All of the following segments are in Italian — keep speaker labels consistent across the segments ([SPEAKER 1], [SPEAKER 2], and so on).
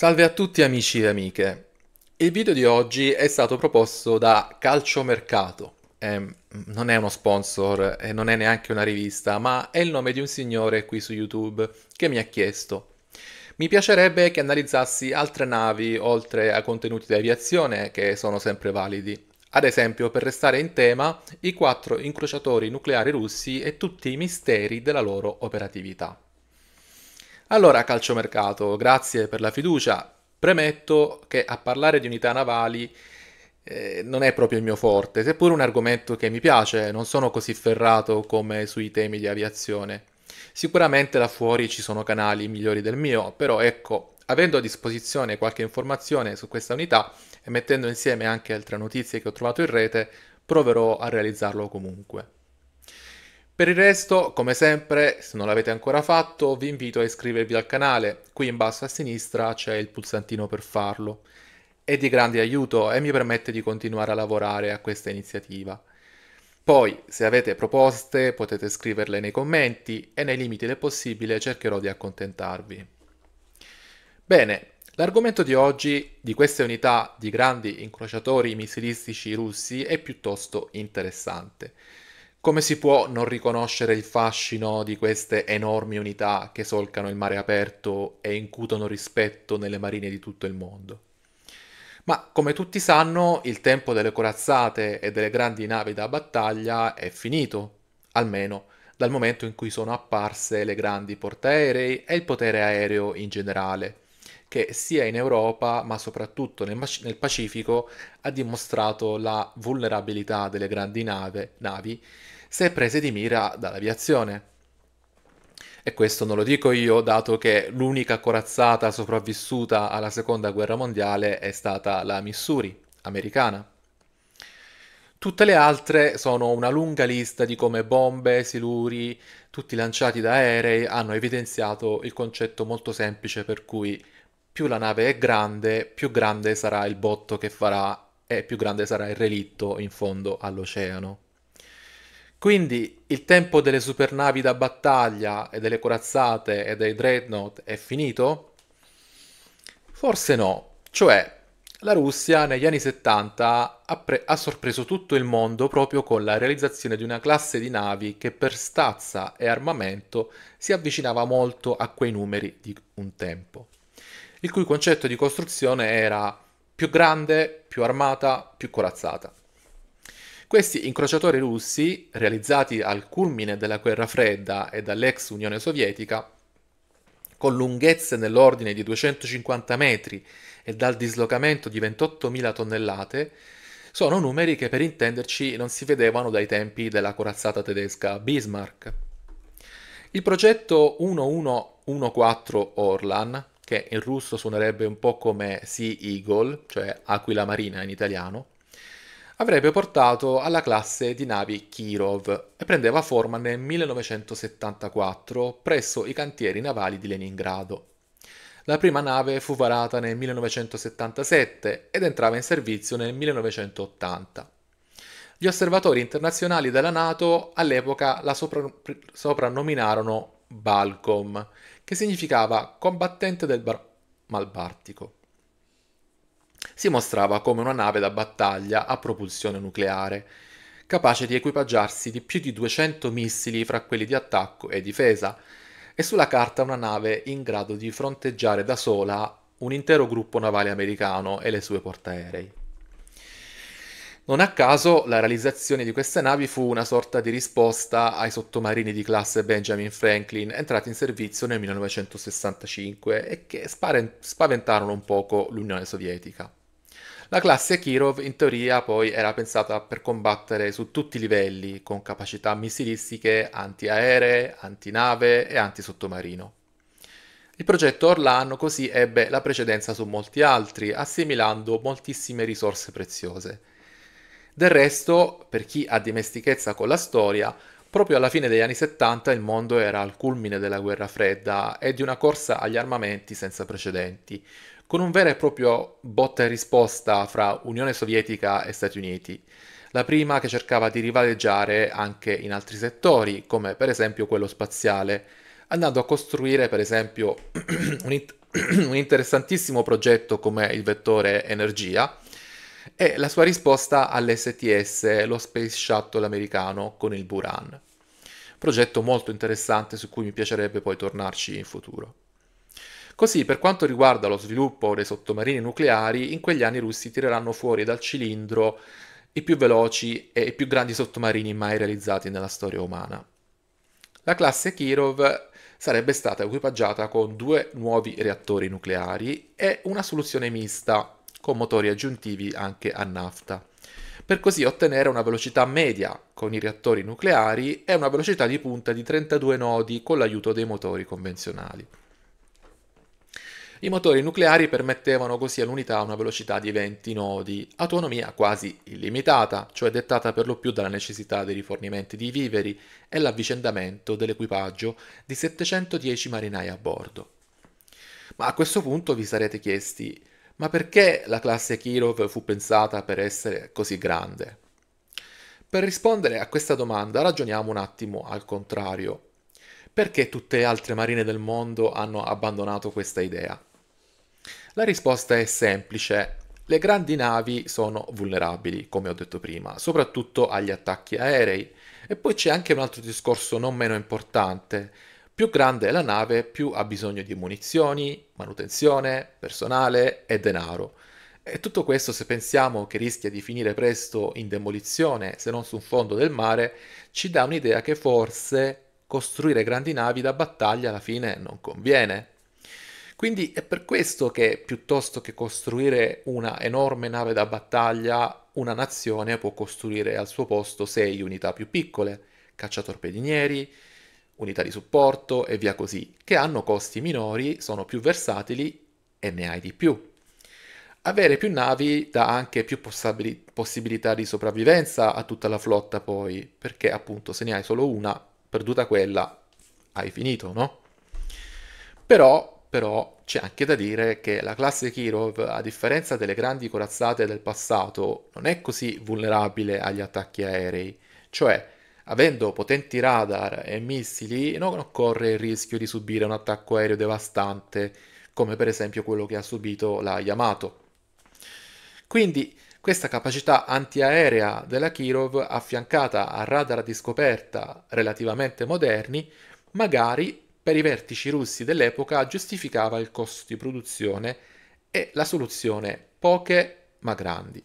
[SPEAKER 1] Salve a tutti amici e amiche. Il video di oggi è stato proposto da Calciomercato. Eh, non è uno sponsor e eh, non è neanche una rivista, ma è il nome di un signore qui su YouTube che mi ha chiesto. Mi piacerebbe che analizzassi altre navi oltre a contenuti di aviazione che sono sempre validi. Ad esempio, per restare in tema, i quattro incrociatori nucleari russi e tutti i misteri della loro operatività. Allora, calciomercato, grazie per la fiducia. Premetto che a parlare di unità navali eh, non è proprio il mio forte, seppur un argomento che mi piace, non sono così ferrato come sui temi di aviazione. Sicuramente là fuori ci sono canali migliori del mio, però ecco, avendo a disposizione qualche informazione su questa unità e mettendo insieme anche altre notizie che ho trovato in rete, proverò a realizzarlo comunque. Per il resto, come sempre, se non l'avete ancora fatto, vi invito a iscrivervi al canale. Qui in basso a sinistra c'è il pulsantino per farlo. È di grande aiuto e mi permette di continuare a lavorare a questa iniziativa. Poi, se avete proposte, potete scriverle nei commenti e nei limiti del possibile cercherò di accontentarvi. Bene, l'argomento di oggi di queste unità di grandi incrociatori missilistici russi è piuttosto interessante. Come si può non riconoscere il fascino di queste enormi unità che solcano il mare aperto e incutono rispetto nelle marine di tutto il mondo? Ma come tutti sanno, il tempo delle corazzate e delle grandi navi da battaglia è finito, almeno dal momento in cui sono apparse le grandi portaerei e il potere aereo in generale che sia in Europa ma soprattutto nel, nel Pacifico ha dimostrato la vulnerabilità delle grandi nave, navi se prese di mira dall'aviazione. E questo non lo dico io, dato che l'unica corazzata sopravvissuta alla seconda guerra mondiale è stata la Missouri, americana. Tutte le altre sono una lunga lista di come bombe, siluri, tutti lanciati da aerei hanno evidenziato il concetto molto semplice per cui più la nave è grande, più grande sarà il botto che farà e più grande sarà il relitto in fondo all'oceano. Quindi il tempo delle supernavi da battaglia e delle corazzate e dei dreadnought è finito? Forse no, cioè la Russia negli anni 70 ha, pre- ha, sorpreso tutto il mondo proprio con la realizzazione di una classe di navi che per stazza e armamento si avvicinava molto a quei numeri di un tempo il cui concetto di costruzione era più grande, più armata, più corazzata. Questi incrociatori russi, realizzati al culmine della guerra fredda e dall'ex Unione Sovietica, con lunghezze nell'ordine di 250 metri e dal dislocamento di 28.000 tonnellate, sono numeri che per intenderci non si vedevano dai tempi della corazzata tedesca Bismarck. Il progetto 1114 Orlan che in russo suonerebbe un po' come Sea Eagle, cioè Aquila Marina in italiano, avrebbe portato alla classe di navi Kirov e prendeva forma nel 1974 presso i cantieri navali di Leningrado. La prima nave fu varata nel 1977 ed entrava in servizio nel 1980. Gli osservatori internazionali della NATO all'epoca la sopra- soprannominarono Balcom che significava combattente del bar- Malbartico. Si mostrava come una nave da battaglia a propulsione nucleare, capace di equipaggiarsi di più di 200 missili fra quelli di attacco e difesa, e sulla carta una nave in grado di fronteggiare da sola un intero gruppo navale americano e le sue portaerei. Non a caso la realizzazione di queste navi fu una sorta di risposta ai sottomarini di classe Benjamin Franklin entrati in servizio nel 1965 e che spaventarono un poco l'Unione Sovietica. La classe Kirov in teoria poi era pensata per combattere su tutti i livelli con capacità missilistiche antiaeree, antinave e antisottomarino. Il progetto Orlan così ebbe la precedenza su molti altri, assimilando moltissime risorse preziose del resto, per chi ha dimestichezza con la storia, proprio alla fine degli anni 70 il mondo era al culmine della guerra fredda e di una corsa agli armamenti senza precedenti, con un vero e proprio botta e risposta fra Unione Sovietica e Stati Uniti. La prima che cercava di rivaleggiare anche in altri settori, come per esempio quello spaziale, andando a costruire per esempio un, int- un interessantissimo progetto come il vettore energia, è la sua risposta all'STS, lo Space Shuttle americano, con il Buran. Progetto molto interessante su cui mi piacerebbe poi tornarci in futuro. Così, per quanto riguarda lo sviluppo dei sottomarini nucleari, in quegli anni i russi tireranno fuori dal cilindro i più veloci e i più grandi sottomarini mai realizzati nella storia umana. La classe Kirov sarebbe stata equipaggiata con due nuovi reattori nucleari e una soluzione mista con motori aggiuntivi anche a nafta, per così ottenere una velocità media con i reattori nucleari e una velocità di punta di 32 nodi con l'aiuto dei motori convenzionali. I motori nucleari permettevano così all'unità una velocità di 20 nodi, autonomia quasi illimitata, cioè dettata per lo più dalla necessità dei rifornimenti di viveri e l'avvicendamento dell'equipaggio di 710 marinai a bordo. Ma a questo punto vi sarete chiesti, ma perché la classe Kirov fu pensata per essere così grande? Per rispondere a questa domanda ragioniamo un attimo al contrario. Perché tutte le altre marine del mondo hanno abbandonato questa idea? La risposta è semplice. Le grandi navi sono vulnerabili, come ho detto prima, soprattutto agli attacchi aerei. E poi c'è anche un altro discorso non meno importante, più grande è la nave, più ha bisogno di munizioni, manutenzione, personale e denaro. E tutto questo, se pensiamo che rischia di finire presto in demolizione, se non sul fondo del mare, ci dà un'idea che forse costruire grandi navi da battaglia alla fine non conviene. Quindi è per questo che piuttosto che costruire una enorme nave da battaglia, una nazione può costruire al suo posto sei unità più piccole, cacciatorpedinieri, unità di supporto e via così, che hanno costi minori, sono più versatili e ne hai di più. Avere più navi dà anche più possibilità di sopravvivenza a tutta la flotta poi, perché appunto se ne hai solo una, perduta quella, hai finito, no? Però, però c'è anche da dire che la classe Kirov, a differenza delle grandi corazzate del passato, non è così vulnerabile agli attacchi aerei, cioè Avendo potenti radar e missili, non occorre il rischio di subire un attacco aereo devastante, come per esempio quello che ha subito la Yamato. Quindi questa capacità antiaerea della Kirov, affiancata a radar di scoperta relativamente moderni, magari per i vertici russi dell'epoca giustificava il costo di produzione e la soluzione poche ma grandi.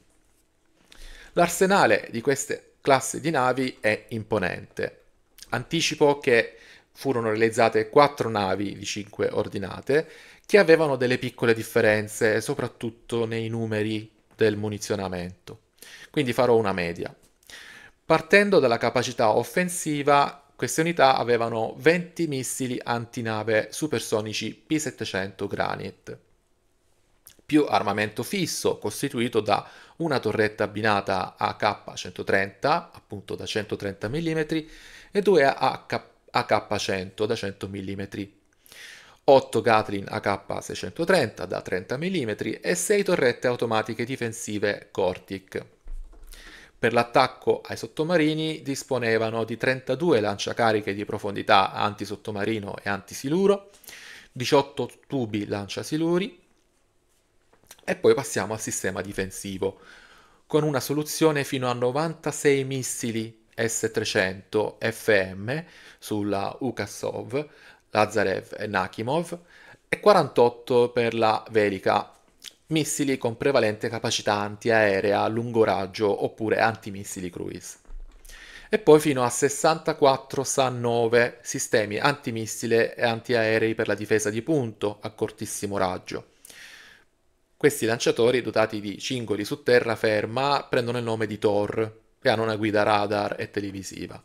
[SPEAKER 1] L'arsenale di queste classe di navi è imponente. Anticipo che furono realizzate quattro navi di cinque ordinate che avevano delle piccole differenze, soprattutto nei numeri del munizionamento. Quindi farò una media. Partendo dalla capacità offensiva, queste unità avevano 20 missili antinave supersonici P-700 Granit, più armamento fisso costituito da una torretta abbinata AK130 appunto da 130 mm e due AK, AK100 da 100 mm. 8 Gatlin AK630 da 30 mm e 6 torrette automatiche difensive Cortic. Per l'attacco ai sottomarini disponevano di 32 lanciacariche di profondità antisottomarino e antisiluro, 18 tubi lanciasiluri, e poi passiamo al sistema difensivo, con una soluzione fino a 96 missili S-300 FM sulla Ukasov, Lazarev e Nakimov, e 48 per la Velika, missili con prevalente capacità antiaerea a lungo raggio oppure antimissili cruise. E poi fino a 64 SAN-9 sistemi antimissile e antiaerei per la difesa di punto a cortissimo raggio. Questi lanciatori, dotati di cingoli su terraferma, prendono il nome di Thor, che hanno una guida radar e televisiva.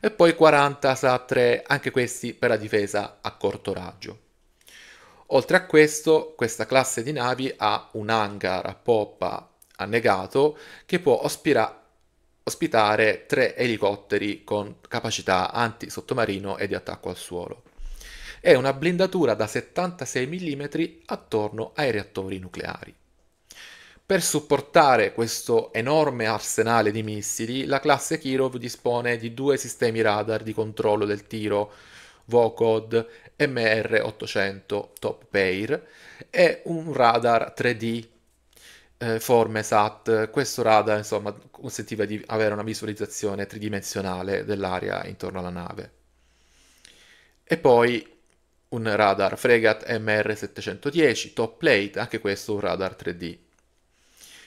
[SPEAKER 1] E poi 40 SAT-3, anche questi per la difesa a corto raggio. Oltre a questo, questa classe di navi ha un hangar a poppa annegato che può ospira- ospitare tre elicotteri con capacità antisottomarino e di attacco al suolo e una blindatura da 76 mm attorno ai reattori nucleari. Per supportare questo enorme arsenale di missili, la classe Kirov dispone di due sistemi radar di controllo del tiro Vocod MR800 Top Pair e un radar 3D eh, forme Questo radar, insomma, consentiva di avere una visualizzazione tridimensionale dell'area intorno alla nave. E poi un radar Fregat MR710 top plate, anche questo un radar 3D.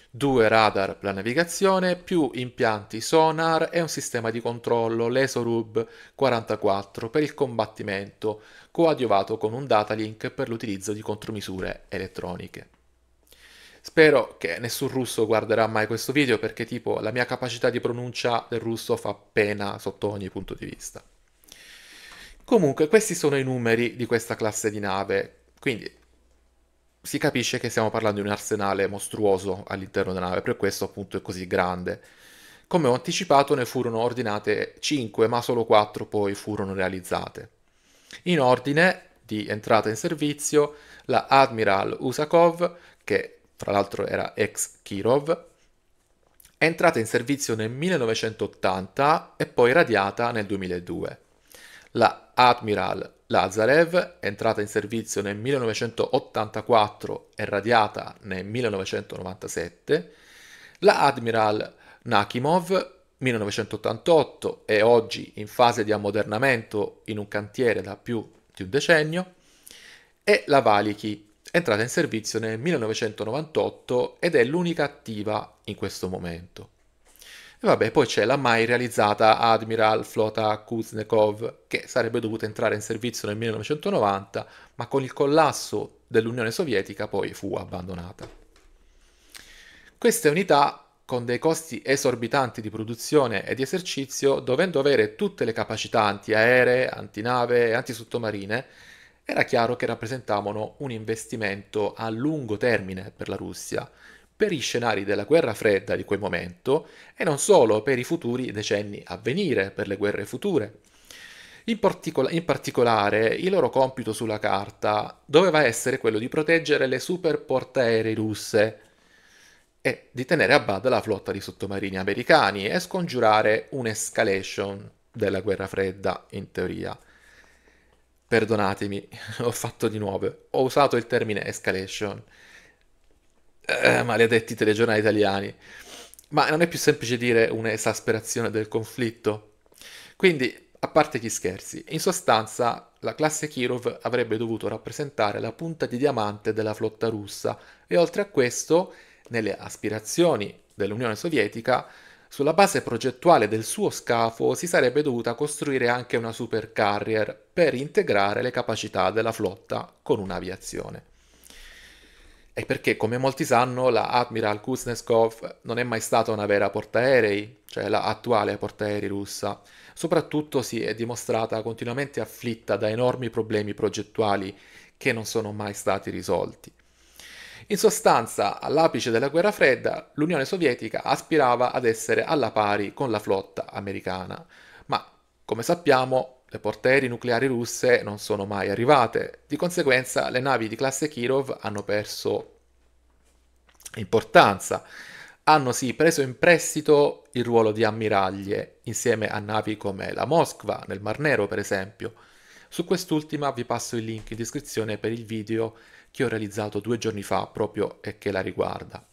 [SPEAKER 1] Due radar per la navigazione, più impianti sonar e un sistema di controllo Lesorub 44 per il combattimento, coadiuvato con un data link per l'utilizzo di contromisure elettroniche. Spero che nessun russo guarderà mai questo video perché tipo la mia capacità di pronuncia del russo fa pena sotto ogni punto di vista. Comunque, questi sono i numeri di questa classe di nave, quindi si capisce che stiamo parlando di un arsenale mostruoso all'interno della nave, per questo appunto è così grande. Come ho anticipato ne furono ordinate 5, ma solo 4 poi furono realizzate. In ordine di entrata in servizio la Admiral Usakov, che tra l'altro era ex Kirov, è entrata in servizio nel 1980 e poi radiata nel 2002. La Admiral Lazarev, entrata in servizio nel 1984 e radiata nel 1997, la Admiral Nakimov 1988 e oggi in fase di ammodernamento in un cantiere da più di un decennio, e la Valiki, entrata in servizio nel 1998 ed è l'unica attiva in questo momento. E vabbè, poi c'è la mai realizzata Admiral Flota Kuznetsov, che sarebbe dovuta entrare in servizio nel 1990, ma con il collasso dell'Unione Sovietica poi fu abbandonata. Queste unità, con dei costi esorbitanti di produzione e di esercizio, dovendo avere tutte le capacità antiaeree, antinave e antisottomarine, era chiaro che rappresentavano un investimento a lungo termine per la Russia, per gli scenari della guerra fredda di quel momento e non solo per i futuri decenni a venire, per le guerre future. In, particol- in, particolare, il loro compito sulla carta doveva essere quello di proteggere le super portaerei russe e di tenere a bada la flotta di sottomarini americani e scongiurare un'escalation della guerra fredda, in teoria. Perdonatemi, ho fatto di nuovo, ho usato il termine escalation eh, maledetti telegiornali italiani. Ma non è più semplice dire un'esasperazione del conflitto? Quindi, a parte gli scherzi, in sostanza la classe Kirov avrebbe dovuto rappresentare la punta di diamante della flotta russa e oltre a questo, nelle aspirazioni dell'Unione Sovietica, sulla base progettuale del suo scafo si sarebbe dovuta costruire anche una supercarrier per integrare le capacità della flotta con un'aviazione è perché, come molti sanno, la Admiral Kuznetsov non è mai stata una vera portaerei, cioè l'attuale portaerei russa. Soprattutto si è dimostrata continuamente afflitta da enormi problemi progettuali che non sono mai stati risolti. In sostanza, all'apice della guerra fredda, l'Unione Sovietica aspirava ad essere alla pari con la flotta americana, ma come sappiamo le portaerei nucleari russe non sono mai arrivate, di conseguenza le navi di classe Kirov hanno perso importanza. Hanno sì preso in prestito il ruolo di ammiraglie, insieme a navi come la Moskva, nel Mar Nero per esempio. Su quest'ultima vi passo il link in descrizione per il video che ho realizzato due giorni fa proprio e che la riguarda.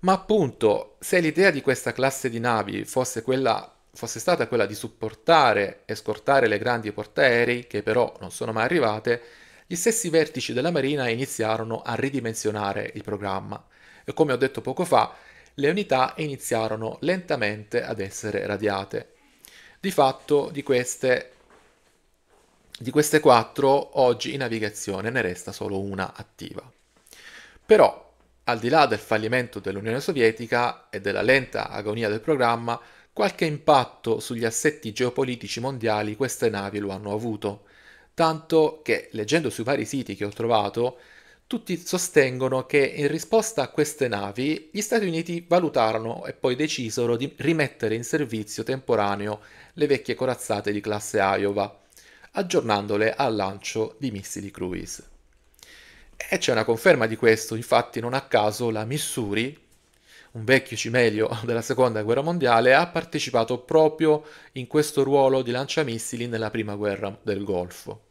[SPEAKER 1] Ma appunto, se l'idea di questa classe di navi fosse quella fosse stata quella di supportare e scortare le grandi portaerei, che però non sono mai arrivate, gli stessi vertici della Marina iniziarono a ridimensionare il programma e come ho detto poco fa, le unità iniziarono lentamente ad essere radiate. Di fatto di queste, di queste quattro oggi in navigazione ne resta solo una attiva. Però, al di là del fallimento dell'Unione Sovietica e della lenta agonia del programma, Qualche impatto sugli assetti geopolitici mondiali queste navi lo hanno avuto, tanto che, leggendo sui vari siti che ho trovato, tutti sostengono che in risposta a queste navi gli Stati Uniti valutarono e poi decisero di rimettere in servizio temporaneo le vecchie corazzate di classe Iowa, aggiornandole al lancio di missili cruise. E c'è una conferma di questo, infatti non a caso la Missouri, un vecchio cimelio della seconda guerra mondiale, ha partecipato proprio in questo ruolo di lanciamissili nella prima guerra del Golfo.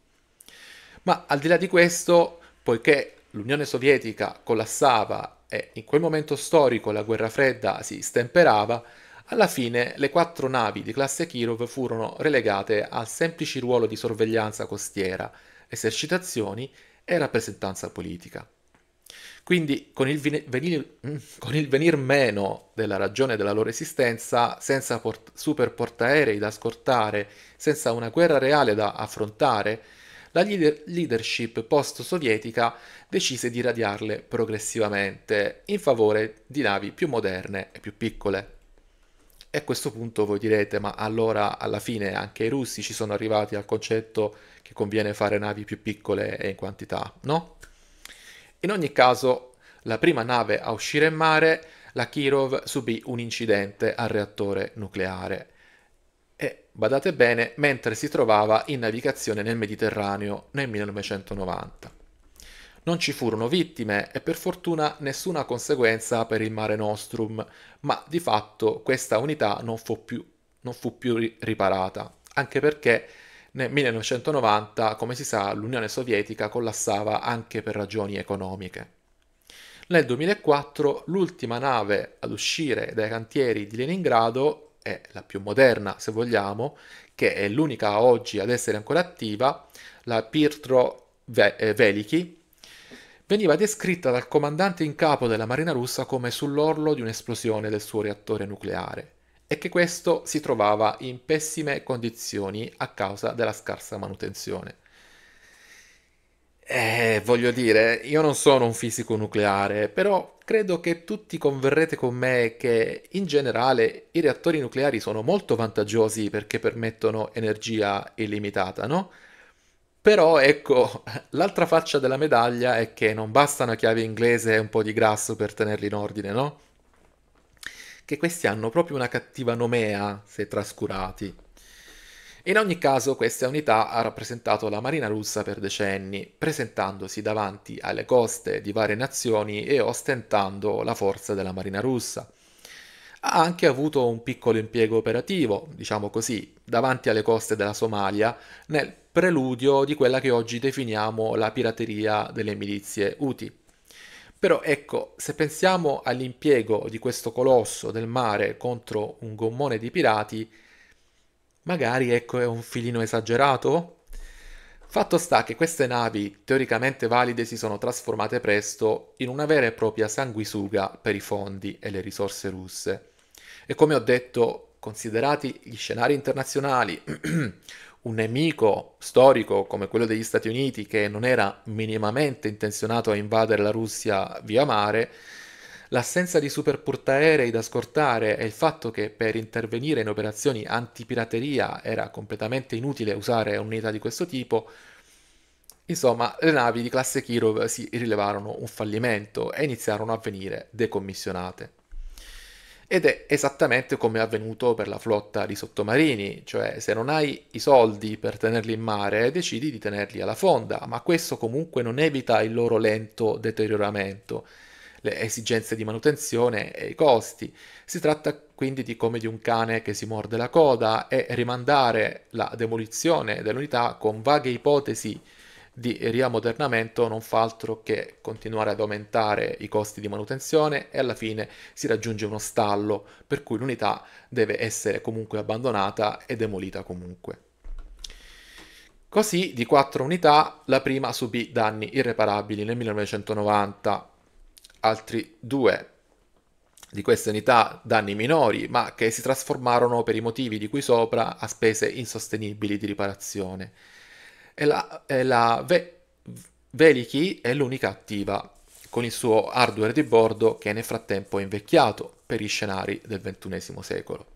[SPEAKER 1] Ma al di là di questo, poiché l'Unione Sovietica collassava e in quel momento storico la guerra fredda si stemperava, alla fine le quattro navi di classe Kirov furono relegate al semplice ruolo di sorveglianza costiera, esercitazioni e rappresentanza politica. Quindi con il, venir, mm, con il, venir, meno della ragione della loro esistenza, senza port- super portaerei da scortare, senza una guerra reale da affrontare, la leader- leadership post-sovietica decise di radiarle progressivamente in favore di navi più moderne e più piccole. E a questo punto voi direte, ma allora alla fine anche i russi ci sono arrivati al concetto che conviene fare navi più piccole e in quantità, no? In ogni caso, la prima nave a uscire in mare, la Kirov subì un incidente al reattore nucleare e, badate bene, mentre si trovava in navigazione nel Mediterraneo nel 1990. Non ci furono vittime e per fortuna nessuna conseguenza per il Mare Nostrum, ma di fatto questa unità non fu più, non fu più riparata, anche perché nel 1990, come si sa, l'Unione Sovietica collassava anche per ragioni economiche. Nel 2004 l'ultima nave ad uscire dai cantieri di Leningrado è la più moderna, se vogliamo, che è l'unica oggi ad essere ancora attiva, la Pirtro eh, Veliki, veniva descritta dal comandante in capo della Marina russa come sull'orlo di un'esplosione del suo reattore nucleare e che questo si trovava in pessime condizioni a causa della scarsa manutenzione. Eh, voglio dire, io non sono un fisico nucleare, però credo che tutti converrete con me che in generale i reattori nucleari sono molto vantaggiosi perché permettono energia illimitata, no? Però ecco, l'altra faccia della medaglia è che non basta una chiave inglese e un po' di grasso per tenerli in ordine, no? che questi hanno proprio una cattiva nomea se trascurati. In ogni caso, questa unità ha rappresentato la Marina russa per decenni, presentandosi davanti alle coste di varie nazioni e ostentando la forza della Marina russa. Ha anche avuto un piccolo impiego operativo, diciamo così, davanti alle coste della Somalia, nel preludio di quella che oggi definiamo la pirateria delle milizie UTI. Però ecco, se pensiamo all'impiego di questo colosso del mare contro un gommone di pirati, magari ecco è un filino esagerato? Fatto sta che queste navi, teoricamente valide, si sono trasformate presto in una vera e propria sanguisuga per i fondi e le risorse russe. E come ho detto, considerati gli scenari internazionali, un nemico storico come quello degli Stati Uniti che non era minimamente intenzionato a invadere la Russia via mare, l'assenza di super portaerei da scortare e il fatto che per intervenire in operazioni antipirateria era completamente inutile usare un'unità di questo tipo, insomma le navi di classe Kirov si rilevarono un fallimento e iniziarono a venire decommissionate. Ed è esattamente come è avvenuto per la flotta di sottomarini, cioè se non hai i soldi per tenerli in mare decidi di tenerli alla fonda, ma questo comunque non evita il loro lento deterioramento, le esigenze di manutenzione e i costi. Si tratta quindi di come di un cane che si morde la coda e rimandare la demolizione dell'unità con vaghe ipotesi di riammodernamento non fa altro che continuare ad aumentare i costi di manutenzione e alla fine si raggiunge uno stallo per cui l'unità deve essere comunque abbandonata e demolita comunque. Così di quattro unità la prima subì danni irreparabili nel 1990, altri due di queste unità danni minori ma che si trasformarono per i motivi di cui sopra a spese insostenibili di riparazione e la, e la Ve- Veliki è l'unica attiva, con il suo hardware di bordo che nel frattempo è invecchiato per i scenari del XXI secolo.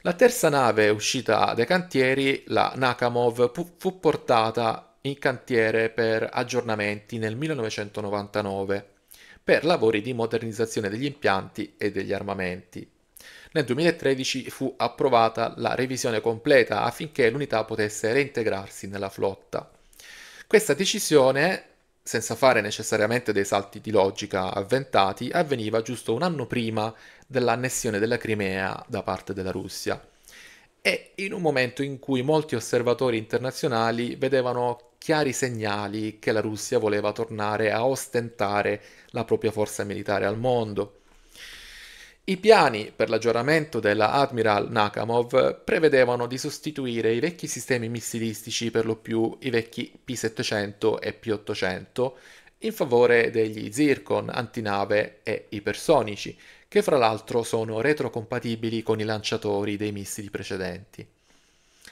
[SPEAKER 1] La terza nave uscita dai cantieri, la Nakamov, fu portata in cantiere per aggiornamenti nel 1999 per lavori di modernizzazione degli impianti e degli armamenti. Nel 2013 fu approvata la revisione completa affinché l'unità potesse reintegrarsi nella flotta. Questa decisione, senza fare necessariamente dei salti di logica avventati, avveniva giusto un anno prima dell'annessione della Crimea da parte della Russia e in un momento in cui molti osservatori internazionali vedevano chiari segnali che la Russia voleva tornare a ostentare la propria forza militare al mondo. I piani per l'aggiornamento della Admiral Nakamov prevedevano di sostituire i vecchi sistemi missilistici, per lo più i vecchi P-700 e P-800, in favore degli Zircon, antinave e ipersonici, che fra l'altro sono retrocompatibili con i lanciatori dei missili precedenti.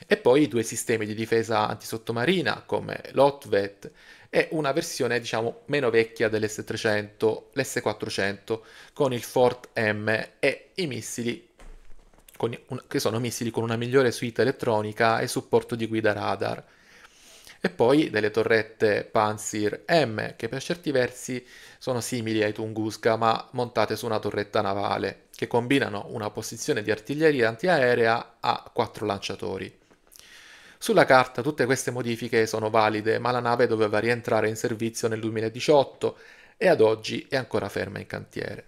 [SPEAKER 1] E poi i due sistemi di difesa antisottomarina come l'Otvet e una versione diciamo meno vecchia dell'S300, l'S400 con il Fort M e i missili un, che sono missili con una migliore suite elettronica e supporto di guida radar. E poi delle torrette Panzer M che per certi versi sono simili ai Tunguska ma montate su una torretta navale che combinano una posizione di artiglieria antiaerea a quattro lanciatori. Sulla carta tutte queste modifiche sono valide, ma la nave doveva rientrare in servizio nel 2018 e ad oggi è ancora ferma in cantiere.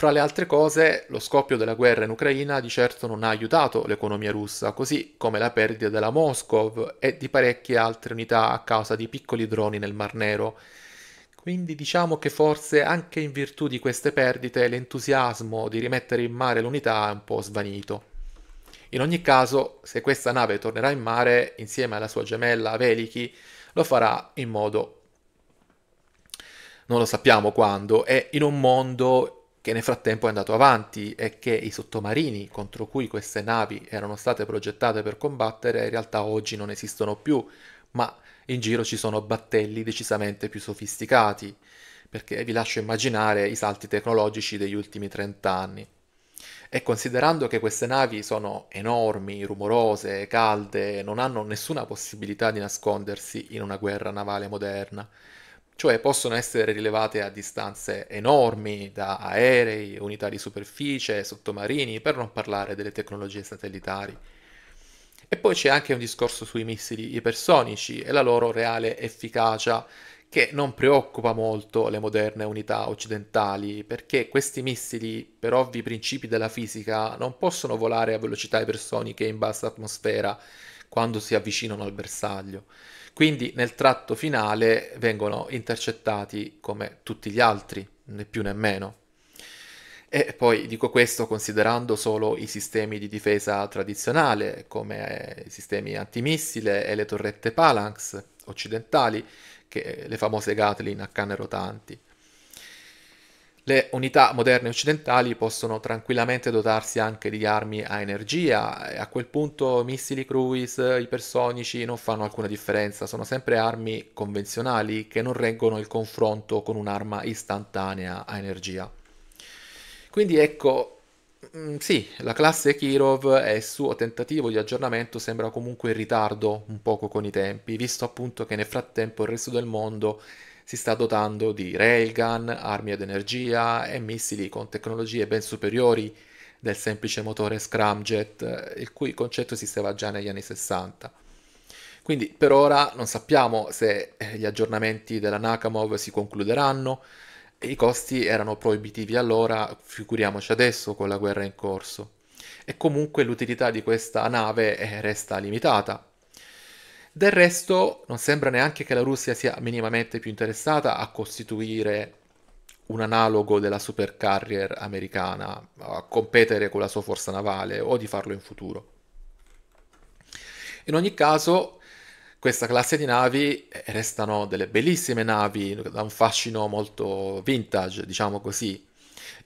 [SPEAKER 1] Fra le altre cose, lo scoppio della guerra in Ucraina di certo non ha aiutato l'economia russa, così come la perdita della Moscov e di parecchie altre unità a causa di piccoli droni nel Mar Nero. Quindi diciamo che forse anche in virtù di queste perdite l'entusiasmo di rimettere in mare l'unità è un po' svanito. In ogni caso, se questa nave tornerà in mare insieme alla sua gemella Veliki, lo farà in modo non lo sappiamo quando, è in un mondo che nel frattempo è andato avanti e che i sottomarini contro cui queste navi erano state progettate per combattere in realtà oggi non esistono più, ma in giro ci sono battelli decisamente più sofisticati, perché vi lascio immaginare i salti tecnologici degli ultimi 30 anni. E considerando che queste navi sono enormi, rumorose, calde, non hanno nessuna possibilità di nascondersi in una guerra navale moderna, cioè possono essere rilevate a distanze enormi da aerei, unità di superficie, sottomarini, per non parlare delle tecnologie satellitari. E poi c'è anche un discorso sui missili ipersonici e la loro reale efficacia che non preoccupa molto le moderne unità occidentali, perché questi missili, per ovvi principi della fisica, non possono volare a velocità ipersoniche in bassa atmosfera quando si avvicinano al bersaglio. Quindi nel tratto finale vengono intercettati come tutti gli altri, né più né meno. E poi dico questo considerando solo i sistemi di difesa tradizionale, come i sistemi antimissile e le torrette Phalanx occidentali, che eh, le famose Gatling a canne rotanti. Le unità moderne occidentali possono tranquillamente dotarsi anche di armi a energia e a quel punto missili cruise, ipersonici non fanno alcuna differenza, sono sempre armi convenzionali che non reggono il confronto con un'arma istantanea a energia. Quindi ecco, Mm, sì, la classe Kirov e il suo tentativo di aggiornamento sembra comunque in ritardo un poco con i tempi, visto appunto che nel frattempo il resto del mondo si sta dotando di railgun, armi ad energia e missili con tecnologie ben superiori del semplice motore scramjet, eh, il cui concetto esisteva già negli anni 60. Quindi per ora non sappiamo se eh, gli aggiornamenti della Nakamov si concluderanno, i costi erano proibitivi allora, figuriamoci adesso con la guerra in corso. E comunque l'utilità di questa nave eh, resta limitata. Del resto non sembra neanche che la Russia sia minimamente più interessata a costituire un analogo della supercarrier americana, a competere con la sua forza navale o di farlo in futuro. In ogni caso questa classe di navi eh, restano delle bellissime navi da un fascino molto vintage, diciamo così,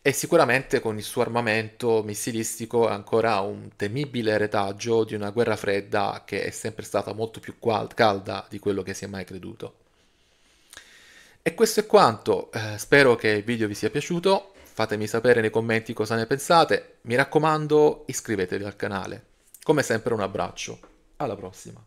[SPEAKER 1] e sicuramente con il suo armamento missilistico è ancora un temibile retaggio di una guerra fredda che è sempre stata molto più calda di quello che si è mai creduto. E questo è quanto, eh, spero che il video vi sia piaciuto, fatemi sapere nei commenti cosa ne pensate, mi raccomando iscrivetevi al canale. Come sempre un abbraccio, alla prossima!